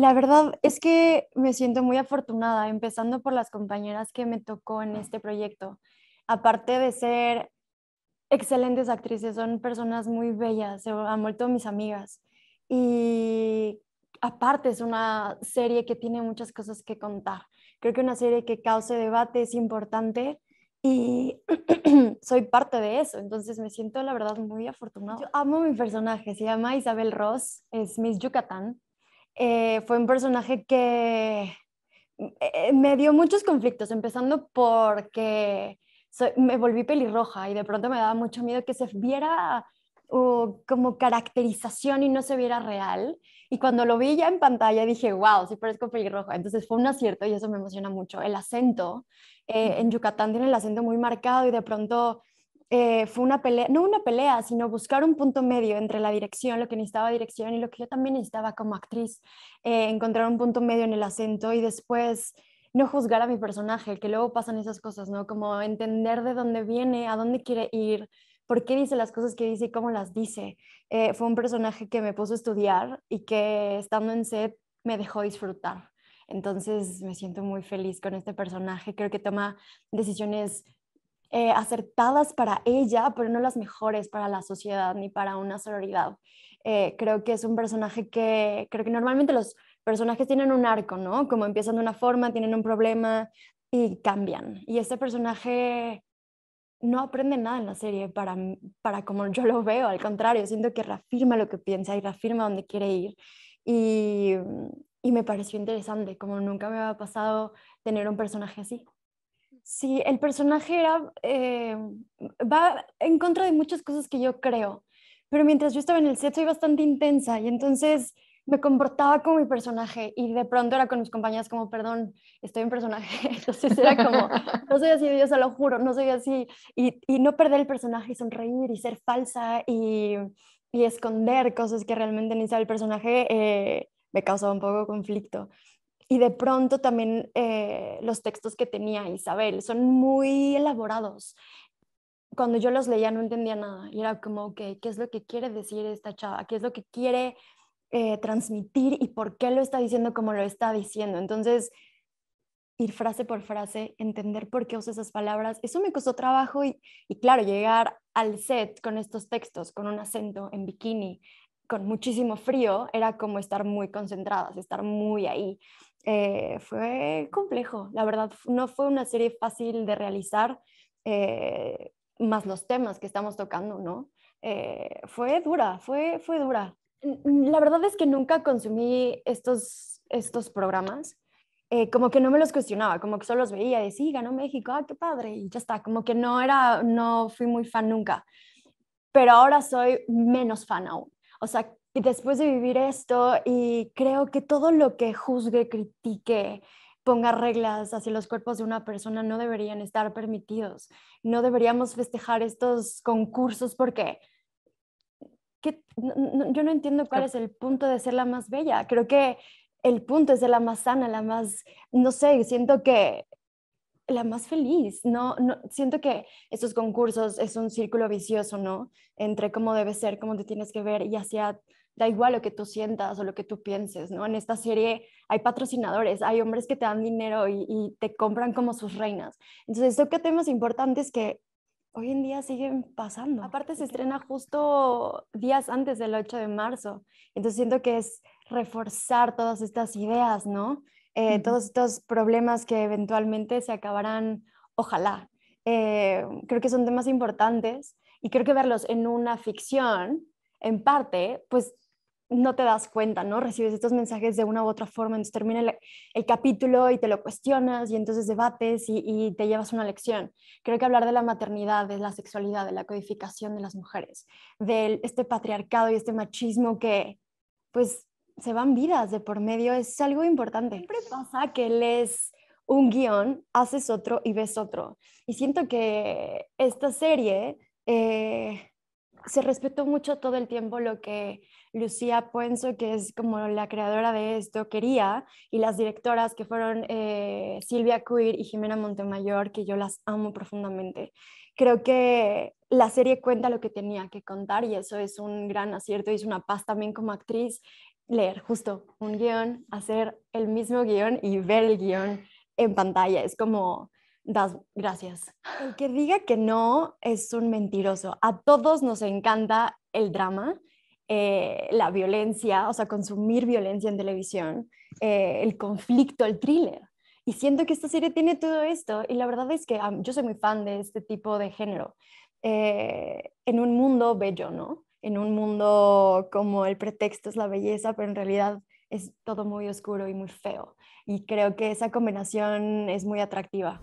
La verdad es que me siento muy afortunada, empezando por las compañeras que me tocó en este proyecto. Aparte de ser excelentes actrices, son personas muy bellas, se han vuelto mis amigas. Y aparte es una serie que tiene muchas cosas que contar. Creo que una serie que cause debate es importante y soy parte de eso, entonces me siento la verdad muy afortunada. Yo amo mi personaje, se llama Isabel Ross, es Miss Yucatán eh, fue un personaje que mm, eh, me dio muchos conflictos, empezando porque me volví pelirroja y de pronto me daba mucho miedo que se viera uh, como caracterización y no se viera real. Y cuando lo vi ya en pantalla dije, wow, sí parezco pelirroja. Entonces fue un acierto y eso me emociona mucho. El acento, eh, en Yucatán tiene el acento muy marcado y de pronto eh, fue una pelea, no una pelea, sino buscar un punto medio entre la dirección, lo que necesitaba dirección y lo que yo también necesitaba como actriz, eh, encontrar un punto medio en el acento y después no juzgar a mi personaje, que luego pasan esas cosas, ¿no? Como entender de dónde viene, a dónde quiere ir, por qué dice las cosas que dice y cómo las dice. Eh, fue un personaje que me puso a estudiar y que estando en set me dejó disfrutar. Entonces me siento muy feliz con este personaje. Creo que toma decisiones eh, acertadas para ella, pero no las mejores para la sociedad ni para una sororidad. Eh, creo que es un personaje que, creo que normalmente los personajes tienen un arco, ¿no? Como empiezan de una forma, tienen un problema y cambian. Y este personaje no aprende nada en la serie para, para como yo lo veo, al contrario, siento que reafirma lo que piensa y reafirma dónde quiere ir. Y, y me pareció interesante, como nunca me había pasado tener un personaje así. Sí, el personaje era, eh, va en contra de muchas cosas que yo creo, pero mientras yo estaba en el set soy bastante intensa y entonces me comportaba como mi personaje y de pronto era con mis compañeras como, perdón, estoy en personaje. Entonces era como, no soy así, yo se lo juro, no soy así. Y, no perder el personaje y sonreír y ser falsa y, esconder cosas que realmente ni el personaje eh, me causaba un poco conflicto y de pronto también eh, los textos que tenía Isabel son muy elaborados. Cuando yo los leía no entendía nada y era como, que ¿qué es lo que quiere decir esta chava? ¿Qué es lo que quiere eh, transmitir y por qué lo está diciendo como lo está diciendo? Entonces, ir frase por frase, entender por qué usa esas palabras, eso me costó trabajo y claro, llegar al set con estos textos, con un acento en bikini, con muchísimo frío, era como estar muy concentradas, estar muy ahí. Eh, fue complejo, la verdad, no fue una serie fácil de realizar, eh, más los temas que estamos tocando, ¿no? Eh, fue dura, fue, fue dura. La verdad es que nunca consumí estos, estos programas. como que no me los cuestionaba, como que solo los veía y decía, ganó México, ah, qué padre, y ya está, como que no era, no fui muy fan nunca, pero ahora soy menos fan aún. O sea, y después de vivir esto, y creo que todo lo que juzgue, critique, ponga reglas hacia los cuerpos de una persona no deberían estar permitidos. No deberíamos festejar estos concursos porque yo no entiendo cuál es el punto de ser la más bella. Creo que el punto es de la más sana, la más, no sé, siento que la más feliz, ¿no? siento que estos concursos es un círculo vicioso, ¿no? Entre cómo debe ser, cómo te tienes que ver y hacia, da igual lo que tú sientas o lo que tú pienses, ¿no? En esta serie hay patrocinadores, hay hombres que te dan dinero y, te compran como sus reinas. Entonces, toca temas importantes que hoy en día siguen pasando. Aparte se estrena justo días antes del 8 de marzo, entonces siento que es reforzar todas estas ideas, ¿no? Eh, todos estos problemas que eventualmente se acabarán, ojalá. Eh, creo que son temas importantes y creo que verlos en una ficción, en parte, pues no te das cuenta, ¿no? Recibes estos mensajes de una u otra forma, entonces termina el, capítulo y te lo cuestionas y entonces debates y, y, te llevas una lección. Creo que hablar de la maternidad, de la sexualidad, de la codificación de las mujeres, de este patriarcado y este machismo que, pues, se van vidas de por medio, es algo importante. Siempre pasa que lees un guión, haces otro y ves otro. Y siento que esta serie eh, se respetó mucho todo el tiempo lo que Lucía Puenzo, que es como la creadora de esto, quería, y las directoras que fueron eh, Silvia Cuir y Jimena Montemayor, que yo las amo profundamente. Creo que la serie cuenta lo que tenía que contar y eso es un gran acierto. Y es una paz también como actriz leer justo un guión, hacer el mismo guión y ver el guión en pantalla. Es como, das gracias. El que diga que no es un mentiroso. A todos nos encanta el drama, eh, la violencia, o sea, consumir violencia en televisión, eh, el conflicto, el thriller. Y siento que esta serie tiene todo esto y la verdad es que yo soy muy fan de este tipo de género. Eh, en un mundo bello, ¿no? en un mundo como el pretexto es la belleza, pero en realidad es todo muy oscuro y muy feo. Y creo que esa combinación es muy atractiva.